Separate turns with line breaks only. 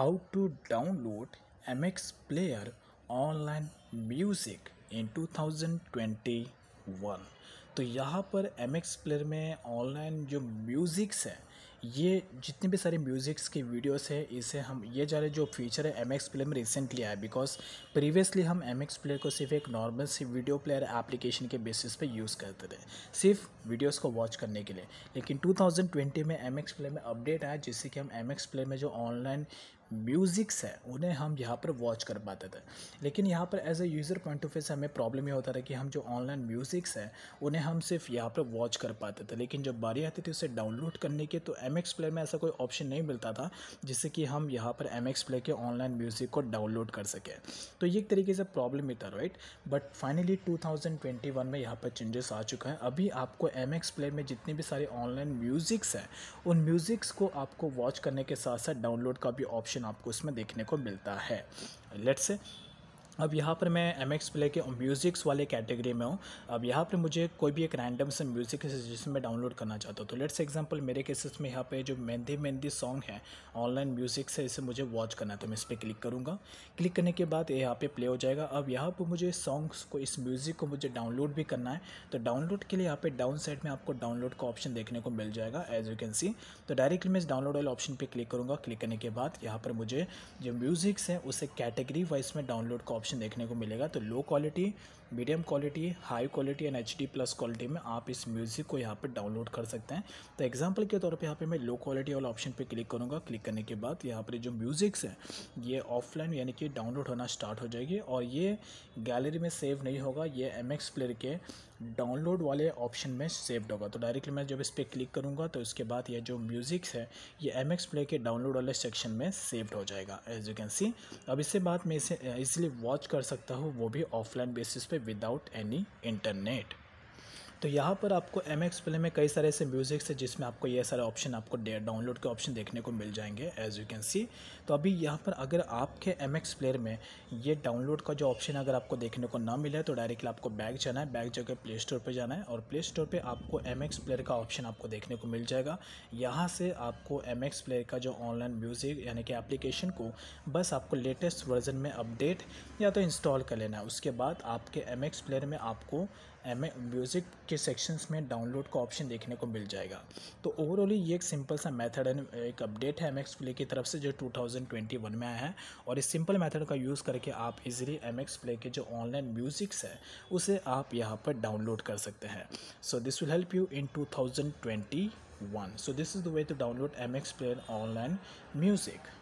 how to download MX Player online music in 2021 तो यहाँ पर एम एक्स प्लेयर में ऑनलाइन जो म्यूज़िक्स है ये जितने भी सारे म्यूज़िक्स के वीडियोस है इसे हम ये जा रहे जो फीचर है एम एक्स प्लेयर में रिसेंटली आया बिकॉज प्रीवियसली हम एम एक्स प्लेयर को सिर्फ एक नॉर्मल सी वीडियो प्लेयर एप्लीकेशन के बेसिस पे यूज़ करते थे सिर्फ वीडियोस को वॉच करने के लिए लेकिन 2020 में एम एक्स प्लेयर में अपडेट आया जिससे कि हम एम एक्स प्लेयर में जो ऑनलाइन म्यूज़िक्स है उन्हें हम यहाँ पर वॉच कर पाते थे लेकिन यहाँ पर as a user point of view से हमें प्रॉब्लम ये होता था कि हम जो ऑनलाइन म्यूज़िक्स हैं उन्हें हम सिर्फ यहाँ पर वॉच कर पाते थे लेकिन जब बारी आती थी उसे डाउनलोड करने की तो एम एक्स प्ले में ऐसा कोई ऑप्शन नहीं मिलता था जिससे कि हम यहाँ पर एम एक्स प्ले के ऑनलाइन म्यूज़िक को डाउनलोड कर सकें तो ये एक तरीके से प्रॉब्लम ही था right but finally two thousand twenty one में यहाँ पर चेंजेस आ चुका है अभी आपको एम एक्स प्ले में जितने भी सारे ऑनलाइन म्यूज़िक्स हैं उन म्यूज़िक्स को आपको वॉच करने के साथ साथ डाउनलोड का भी ऑप्शन ऑप्शन आपको इसमें देखने को मिलता है लेट्स अब यहाँ पर मैं एम एक्स प्ले के म्यूज़िक्स वाले कैटेगरी में हूँ अब यहाँ पर मुझे कोई भी एक रैंडम से म्यूज़िक जिसमें मैं डाउनलोड करना चाहता हूँ तो लेट्स एग्जांपल मेरे केसेस में यहाँ पे जो मेहंदी मेहंदी सॉन्ग है ऑनलाइन म्यूज़िक से इसे मुझे वॉच करना है तो मैं इस पर क्लिक करूँगा क्लिक करने के बाद यहाँ पर प्ले हो जाएगा अब यहाँ पर मुझे सॉन्ग्स को इस म्यूज़िक को मुझे डाउनलोड भी करना है तो डाउनलोड के लिए यहाँ पर डाउन साइड में आपको डाउनलोड का ऑप्शन देखने को मिल जाएगा एज यू कैन सी तो डायरेक्टली मैं इस डाउनलोड वाले ऑप्शन पर क्लिक करूँगा क्लिक करने के बाद यहाँ पर मुझे जो म्यूज़िक्स हैं उसे कैटेगरी वाइज में डाउनलोड का ऑप्शन ऑप्शन देखने को मिलेगा तो low quality medium quality high quality and H D plus quality में आप इस म्यूज़िक को यहाँ पर डाउनलोड कर सकते हैं तो एग्जाम्पल के तौर पर यहाँ पर मैं लो क्वालिटी वाला ऑप्शन पर क्लिक करूँगा क्लिक करने के बाद यहाँ पर जो म्यूज़िक्स हैं ये ऑफलाइन यानी कि डाउनलोड होना स्टार्ट हो जाएगी और ये गैलरी में सेव नहीं होगा ये एम प्लेयर के डाउनलोड वाले ऑप्शन में सेव्ड होगा तो डायरेक्टली मैं जब इस पर क्लिक करूँगा तो इसके बाद ये जो म्यूज़िक्स है ये एम एक्स प्ले के डाउनलोड वाले सेक्शन में सेव्ड हो जाएगा एज यू कैन सी अब इससे बाद मैं इसे इसलिए वॉच कर सकता हूँ वो भी ऑफलाइन बेसिस पे विदाउट एनी इंटरनेट तो यहाँ पर आपको एम एक्स प्ले में कई सारे ऐसे म्यूज़िक्स है जिसमें आपको ये सारे ऑप्शन आपको डाउनलोड के ऑप्शन देखने को मिल जाएंगे एज यू कैन सी तो अभी यहाँ पर अगर आपके एम एक्स प्लेयर में ये डाउनलोड का जो ऑप्शन अगर आपको देखने को ना मिले तो डायरेक्टली आपको बैग जाना है बैग जाकर प्ले स्टोर पर जाना है और प्ले स्टोर पर आपको एम एक्स प्लेयर का ऑप्शन आपको देखने को मिल जाएगा यहाँ से आपको एम एक्स प्लेयर का जो ऑनलाइन म्यूज़िक यानी कि एप्लीकेशन को बस आपको लेटेस्ट वर्जन में अपडेट या तो इंस्टॉल कर लेना है उसके बाद आपके एम एक्स प्लेयर में आपको एम म्यूज़िक के सेक्शंस में डाउनलोड का ऑप्शन देखने को मिल जाएगा तो ओवरऑल ये एक सिंपल सा मेथड है एक अपडेट है एम एक्स प्ले की तरफ से जो 2021 में आया है और इस सिंपल मेथड का यूज़ करके आप इजीली एम एक्स प्ले के जो ऑनलाइन म्यूज़िक्स है उसे आप यहाँ पर डाउनलोड कर सकते हैं so this will help you in two thousand twenty is the way to download M X download mx player